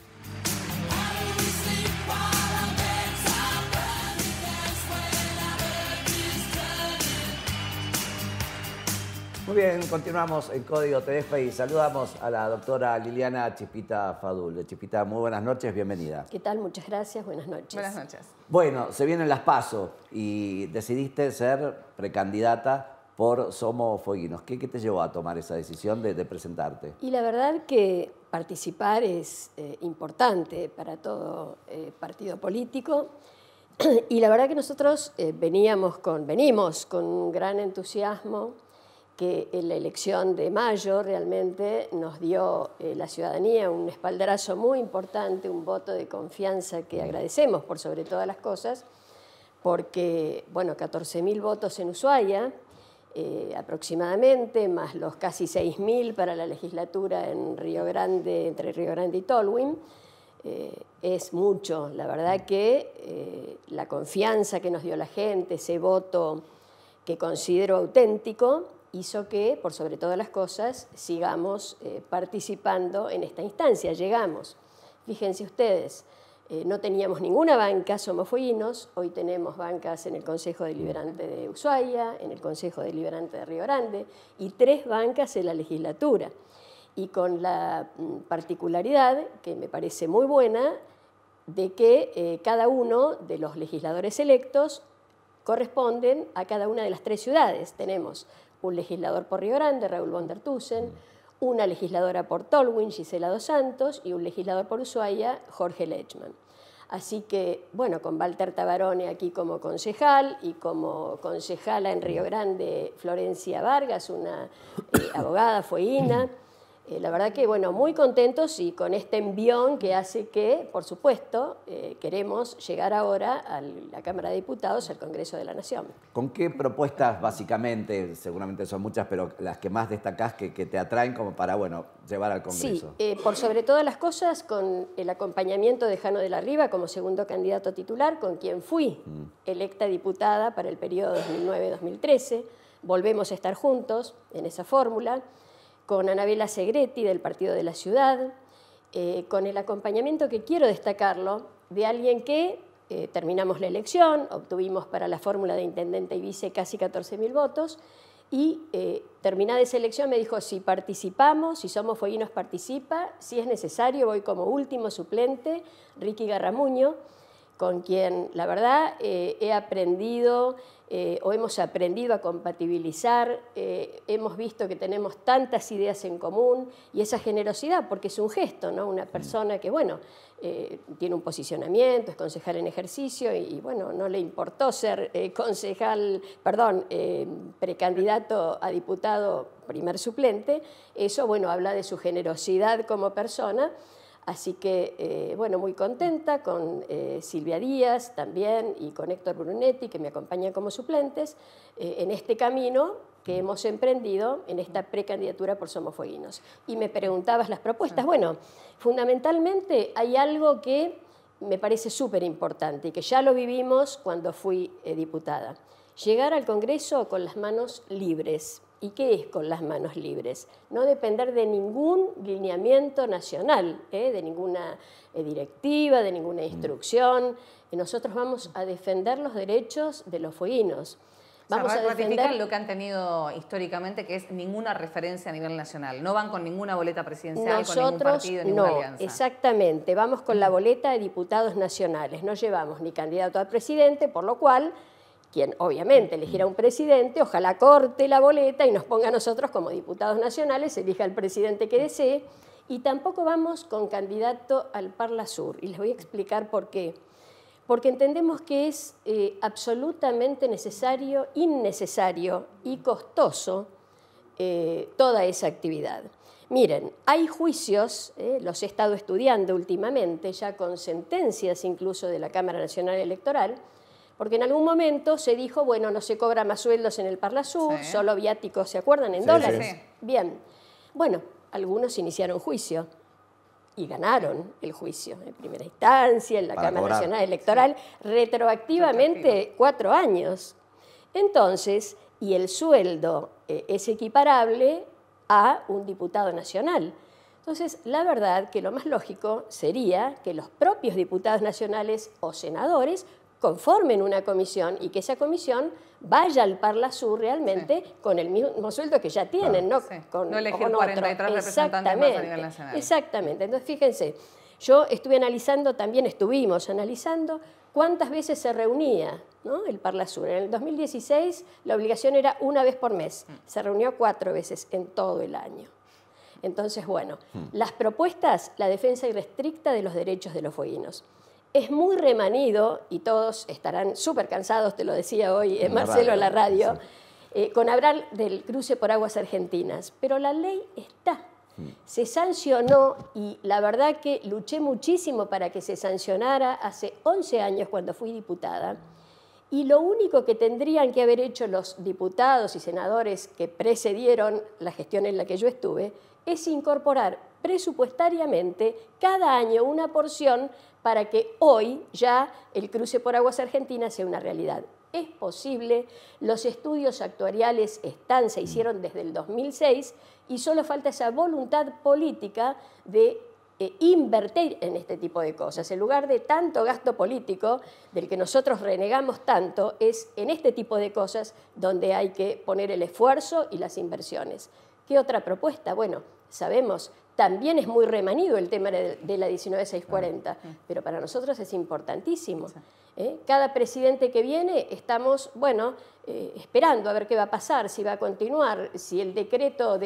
Muy bien, continuamos en Código TDF y saludamos a la doctora Liliana Chipita Fadul. Chispita, muy buenas noches, bienvenida. ¿Qué tal? Muchas gracias, buenas noches. Buenas noches. Bueno, se vienen las PASO y decidiste ser precandidata por Somos Fueguinos. ¿Qué, te llevó a tomar esa decisión de, presentarte? Y la verdad que participar es eh, importante para todo eh, partido político. *clears throat* Y la verdad que nosotros eh, veníamos con, venimos con gran entusiasmo que en la elección de mayo realmente nos dio eh, la ciudadanía un espaldarazo muy importante, un voto de confianza que agradecemos por sobre todas las cosas, porque, bueno, 14.000 votos en Ushuaia eh, aproximadamente, más los casi 6.000 para la legislatura en Río Grande, entre Río Grande y Tolwin, eh, es mucho. La verdad que la confianza que nos dio la gente, ese voto que considero auténtico, hizo que, por sobre todas las cosas, sigamos eh, participando en esta instancia. Llegamos. Fíjense ustedes, eh, no teníamos ninguna banca, somos fueguinos, hoy tenemos bancas en el Consejo Deliberante de Ushuaia, en el Consejo Deliberante de Río Grande y tres bancas en la legislatura. Y con la mm, particularidad, que me parece muy buena, de que eh, cada uno de los legisladores electos corresponden a cada una de las tres ciudades. Tenemos un legislador por Río Grande, Raúl von der una legisladora por Tolwyn, Gisela Dos Santos, y un legislador por Ushuaia, Jorge Lechman. Así que, bueno, con Walter Tabarone aquí como concejal y como concejala en Río Grande, Florencia Vargas, una eh, abogada, fue INA. Eh, la verdad que, bueno, muy contentos y con este envión que hace que, por supuesto, eh, queremos llegar ahora a la Cámara de Diputados, al Congreso de la Nación. ¿Con qué propuestas, básicamente, seguramente son muchas, pero las que más destacás que, que te atraen como para, bueno, llevar al Congreso? Sí, eh, por sobre todas las cosas, con el acompañamiento de Jano de la Riva como segundo candidato titular, con quien fui mm. electa diputada para el periodo 2009-2013. Volvemos a estar juntos en esa fórmula con Anabela Segretti del Partido de la Ciudad, eh, con el acompañamiento que quiero destacarlo de alguien que eh, terminamos la elección, obtuvimos para la fórmula de intendente y vice casi 14.000 votos, y eh, terminada esa elección me dijo, si participamos, si somos fueguinos participa, si es necesario voy como último suplente, Ricky Garramuño, con quien la verdad he aprendido eh, o hemos aprendido a compatibilizar, eh, hemos visto que tenemos tantas ideas en común y esa generosidad, porque es un gesto, ¿no? Una persona que, bueno, eh, tiene un posicionamiento, es concejal en ejercicio y, bueno, no le importó ser concejal, perdón, precandidato a diputado primer suplente, eso, bueno, habla de su generosidad como persona Así que, eh, bueno, muy contenta con eh, Silvia Díaz también y con Héctor Brunetti, que me acompañan como suplentes, eh, en este camino que hemos emprendido en esta precandidatura por Somos Y me preguntabas las propuestas. Bueno, fundamentalmente hay algo que me parece súper importante y que ya lo vivimos cuando fui diputada. Llegar al Congreso con las manos libres ¿Y qué es con las manos libres? No depender de ningún lineamiento nacional, ¿eh? de ninguna eh, directiva, de ninguna mm. instrucción. Y eh, nosotros vamos a defender los derechos de los fueguinos. Vamos a defender lo que han tenido históricamente, que es ninguna referencia a nivel nacional. No van con ninguna boleta presidencial, Nosotros, con ningún partido, ninguna no, alianza. Exactamente, vamos con la mm. boleta de diputados nacionales. No llevamos ni candidato a presidente, por lo cual quien obviamente elegirá un presidente, ojalá corte la boleta y nos ponga a nosotros como diputados nacionales, elija el presidente que desee, y tampoco vamos con candidato al Parla Sur, y les voy a explicar por qué. Porque entendemos que es eh, absolutamente necesario, innecesario y costoso eh, toda esa actividad. Miren, hay juicios, eh, los he estado estudiando últimamente, ya con sentencias incluso de la Cámara Nacional Electoral, porque en algún momento se dijo, bueno, no se cobra más sueldos en el Parla solo viáticos, ¿se acuerdan? En dólares. Bien. Bueno, algunos iniciaron juicio y ganaron el juicio en primera instancia, en la Cámara Nacional Electoral, retroactivamente cuatro años. Entonces, y el sueldo eh, es equiparable a un diputado nacional. Entonces, la verdad que lo más lógico sería que los propios diputados nacionales o senadores conformen una comisión y que esa comisión vaya al Parla Sur realmente con el mismo sueldo que ya tienen, no con, no 43 representantes a nivel nacional. Exactamente. Entonces, fíjense, yo estuve analizando, también estuvimos analizando cuántas veces se reunía ¿no? el Parla Sur. En el 2016 la obligación era una vez por mes. Mm. Se reunió cuatro veces en todo el año. Entonces, bueno, mm. las propuestas, la defensa irrestricta de los derechos de los fueguinos es muy remanido, y todos estarán súper cansados, te lo decía hoy eh, Marcelo a la radio, eh, con hablar del cruce por aguas argentinas, pero la ley está. Mm. Se sancionó y la verdad que luché muchísimo para que se sancionara hace 11 años cuando fui diputada. Y lo único que tendrían que haber hecho los diputados y senadores que precedieron la gestión en la que yo estuve es incorporar presupuestariamente cada año una porción para que hoy ya el cruce por aguas argentinas sea una realidad. Es posible, los estudios actuariales están, se hicieron desde el 2006 y solo falta esa voluntad política de eh, invertir en este tipo de cosas. En lugar de tanto gasto político del que nosotros renegamos tanto, es en este tipo de cosas donde hay que poner el esfuerzo y las inversiones. ¿Qué otra propuesta? Bueno, sabemos también es muy remanido el tema de la 19640, mm. pero para nosotros es importantísimo. ¿eh? Cada presidente que viene estamos, bueno, eh, esperando a ver qué va a pasar, si va a continuar, si el decreto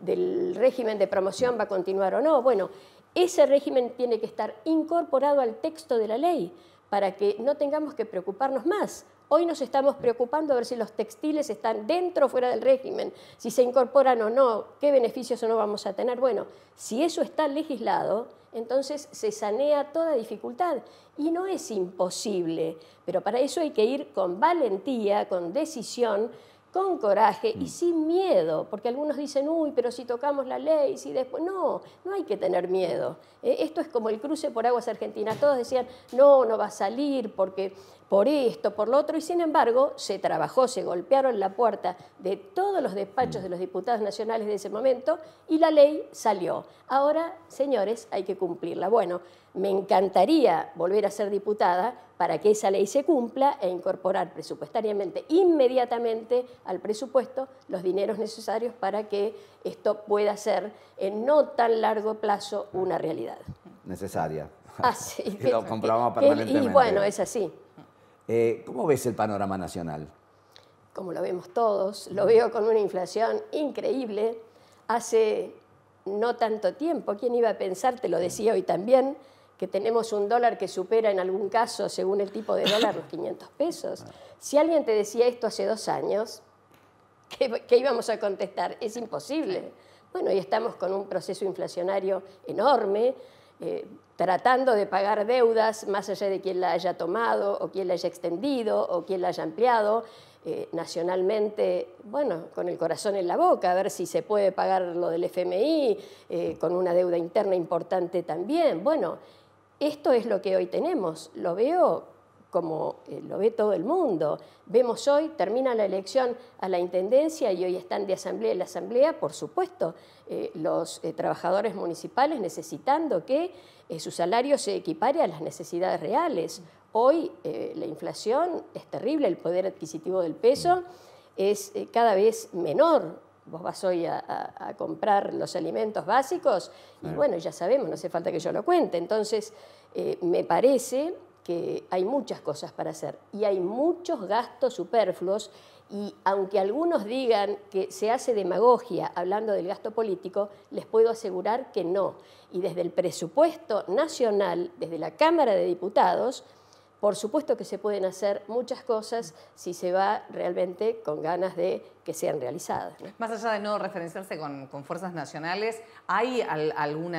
del régimen de promoción va a continuar o no. Bueno, ese régimen tiene que estar incorporado al texto de la ley para que no tengamos que preocuparnos más. Hoy nos estamos preocupando a ver si los textiles están dentro o fuera del régimen, si se incorporan o no, qué beneficios o no vamos a tener. Bueno, si eso está legislado, entonces se sanea toda dificultad y no es imposible, pero para eso hay que ir con valentía, con decisión, con coraje y mm. sin miedo, porque algunos dicen, uy, pero si tocamos la ley, si después... No, no hay que tener miedo. ¿eh? esto es como el cruce por aguas argentinas. Todos decían, no, no va a salir porque por esto, por lo otro, y sin embargo se trabajó, se golpearon la puerta de todos los despachos de los diputados nacionales de ese momento y la ley salió. Ahora, señores, hay que cumplirla. Bueno, me encantaría volver a ser diputada para que esa ley se cumpla e incorporar presupuestariamente inmediatamente al presupuesto los dineros necesarios para que esto pueda ser en no tan largo plazo una realidad. Necesaria. Ah, *laughs* y bueno, es así. Eh, ¿Cómo ves el panorama nacional? Como lo vemos todos, lo veo con una inflación increíble. Hace no tanto tiempo, ¿quién iba a pensar? Te lo decía hoy también, que tenemos un dólar que supera en algún caso, según el tipo de dólar, los 500 pesos. Si alguien te decía esto hace dos años, ¿qué, qué íbamos a contestar? Es imposible. Bueno, y estamos con un proceso inflacionario enorme, eh, tratando de pagar deudas más allá de quien la haya tomado o quien la haya extendido o quien la haya ampliado, eh, nacionalmente, bueno, con el corazón en la boca, a ver si se puede pagar lo del FMI, eh, con una deuda interna importante también. Bueno, esto es lo que hoy tenemos. Lo veo como eh, lo ve todo el mundo. Vemos hoy, termina la elección a la Intendencia y hoy están de asamblea en la asamblea, por supuesto, eh, los eh, trabajadores municipales necesitando que su salario se equipare a las necesidades reales. Hoy la inflación es terrible, el poder adquisitivo del peso es cada vez menor, vos vas hoy a, comprar los alimentos básicos y bueno, ya sabemos, no hace falta que yo lo cuente. Entonces, me parece que hay muchas cosas para hacer y hay muchos gastos superfluos y aunque algunos digan que se hace demagogia hablando del gasto político, les puedo asegurar que no. Y desde el presupuesto nacional, desde la Cámara de Diputados, por supuesto que se pueden hacer muchas cosas si se va realmente con ganas de que sean realizadas. Más allá de no referenciarse con, con fuerzas nacionales, ¿hay alguna algún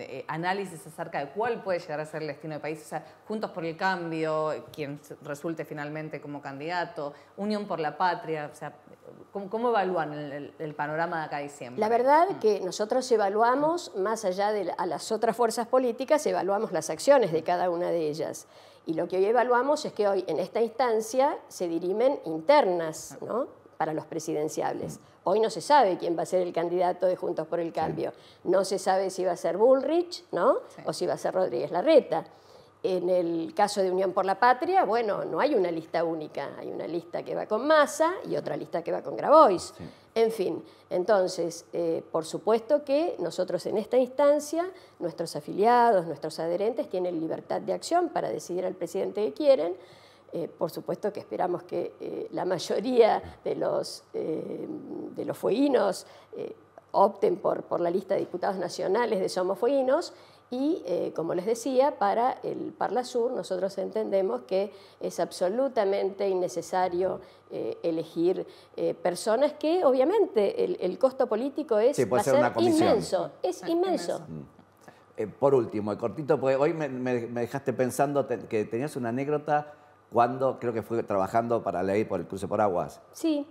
eh, análisis acerca de cuál puede llegar a ser el destino de país? O sea, Juntos por el Cambio, quien resulte finalmente como candidato, Unión por la Patria, o sea, ¿cómo, evalúan el, panorama de acá de diciembre? La verdad mm. que nosotros evaluamos, más allá de a las otras fuerzas políticas, evaluamos las acciones de cada una de ellas. Y lo que hoy evaluamos es que hoy en esta instancia se dirimen internas, ¿no? para los presidenciables. Hoy no se sabe quién va a ser el candidato de Juntos por el Cambio. No se sabe si va a ser Bullrich, ¿no? O si va a ser Rodríguez Larreta. En el caso de Unión por la Patria, bueno, no hay una lista única, hay una lista que va con Massa y otra lista que va con Grabois. En fin, entonces, eh, por supuesto que nosotros en esta instancia, nuestros afiliados, nuestros adherentes tienen libertad de acción para decidir al presidente que quieren, eh, por supuesto que esperamos que eh, la mayoría de los, eh, de los fueguinos opten por, por, la lista de diputados nacionales de Somos Fueguinos y, como les decía, para el Parla Sur nosotros entendemos que es absolutamente innecesario elegir personas que, obviamente, el, costo político es inmenso, es inmenso. Mm. por último, cortito, porque hoy me dejaste pensando que tenías una anécdota cuando creo que fue trabajando para la ley por el cruce por aguas. Sí.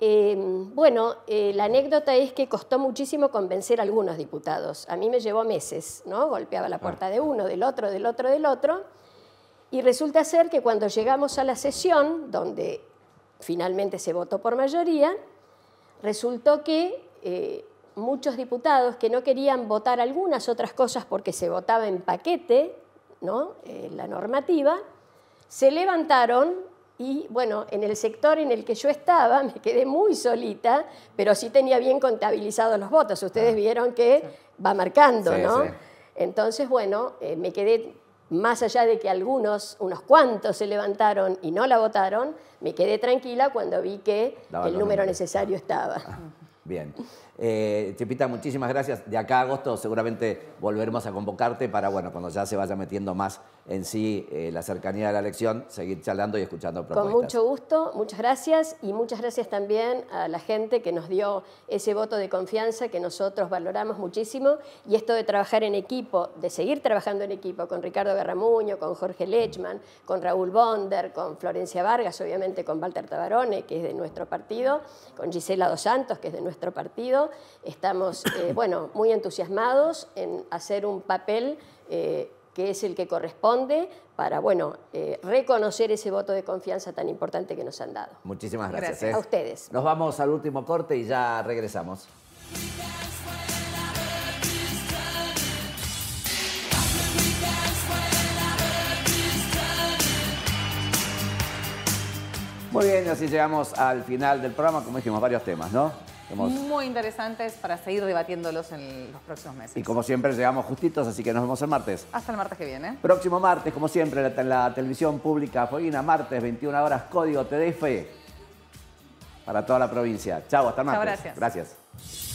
Em, bueno, eh, la anécdota es que costó muchísimo convencer a algunos diputados. A mí me llevó meses, ¿no? Golpeaba la ah. puerta de uno, del otro, del otro, del otro. Y resulta ser que cuando llegamos a la sesión, donde finalmente se votó por mayoría, resultó que eh, muchos diputados que no querían votar algunas otras cosas porque se votaba en paquete ¿no? Eh, la normativa, se levantaron y bueno, en el sector en el que yo estaba *laughs* me quedé muy solita, pero sí tenía bien contabilizados los votos. Ustedes ah. vieron que va marcando, ¿no? Entonces, bueno, eh, me quedé más allá de que algunos, unos cuantos se levantaron y no la votaron, me quedé tranquila cuando vi que el número necesario estaba. Ah, bien. Eh, Chipita, muchísimas gracias. De acá a agosto seguramente volveremos a convocarte para, bueno, cuando ya se vaya metiendo más en sí eh, la cercanía de la elección, seguir charlando y escuchando propuestas. Con mucho gusto, muchas gracias y muchas gracias también a la gente que nos dio ese voto de confianza que nosotros valoramos muchísimo y esto de trabajar en equipo, de seguir trabajando en equipo con Ricardo Berramuño, con Jorge Lechman, con Raúl Bonder, con Florencia Vargas, obviamente con Walter Tabarone, que es de nuestro partido, con Gisela Dos Santos, que es de nuestro partido Estamos, eh, *coughs* bueno, muy entusiasmados en hacer un papel eh, que es el que corresponde para, bueno, eh, reconocer ese voto de confianza tan importante que nos han dado. Muchísimas gracias. gracias. A ustedes. Nos vamos al último corte y ya regresamos. Muy bien, así llegamos al final del programa, como dijimos, varios temas, ¿no? Muy interesantes para seguir debatiéndolos en los próximos meses. Y como siempre llegamos justitos, así que nos vemos el martes. Hasta el martes que viene. Próximo martes, como siempre, en la, televisión pública Fueguina, martes, 21 horas, código TDF para toda la provincia. Chau, hasta el martes. gracias. Gracias.